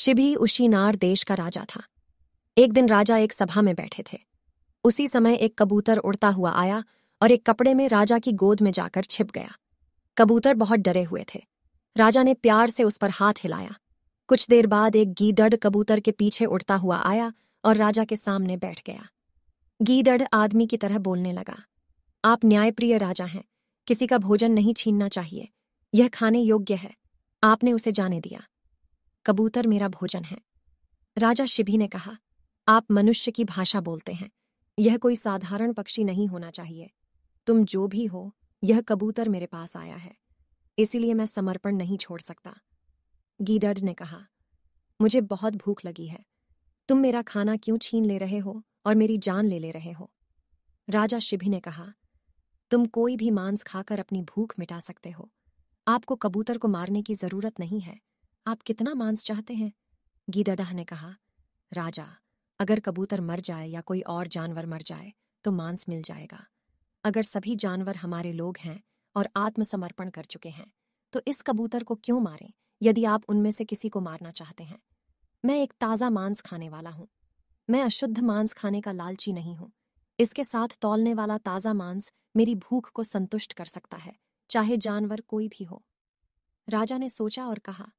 शिभी उशीनार देश का राजा था एक दिन राजा एक सभा में बैठे थे उसी समय एक कबूतर उड़ता हुआ आया और एक कपड़े में राजा की गोद में जाकर छिप गया कबूतर बहुत डरे हुए थे राजा ने प्यार से उस पर हाथ हिलाया कुछ देर बाद एक गीदड़ कबूतर के पीछे उड़ता हुआ आया और राजा के सामने बैठ गया गीदड़ आदमी की तरह बोलने लगा आप न्यायप्रिय राजा हैं किसी का भोजन नहीं छीनना चाहिए यह खाने योग्य है आपने उसे जाने दिया कबूतर मेरा भोजन है राजा शिभी ने कहा आप मनुष्य की भाषा बोलते हैं यह कोई साधारण पक्षी नहीं होना चाहिए तुम जो भी हो यह कबूतर मेरे पास आया है इसीलिए मैं समर्पण नहीं छोड़ सकता गीडर्ड ने कहा मुझे बहुत भूख लगी है तुम मेरा खाना क्यों छीन ले रहे हो और मेरी जान ले ले रहे हो राजा शिभी ने कहा तुम कोई भी मांस खाकर अपनी भूख मिटा सकते हो आपको कबूतर को मारने की जरूरत नहीं है आप कितना मांस चाहते हैं गीदाडाह ने कहा राजा अगर कबूतर मर जाए या कोई और जानवर मर जाए तो मांस मिल जाएगा अगर सभी जानवर हमारे लोग हैं और आत्मसमर्पण कर चुके हैं तो इस कबूतर को क्यों मारें यदि आप उनमें से किसी को मारना चाहते हैं मैं एक ताज़ा मांस खाने वाला हूँ मैं अशुद्ध मांस खाने का लालची नहीं हूँ इसके साथ तौलने वाला ताज़ा मांस मेरी भूख को संतुष्ट कर सकता है चाहे जानवर कोई भी हो राजा ने सोचा और कहा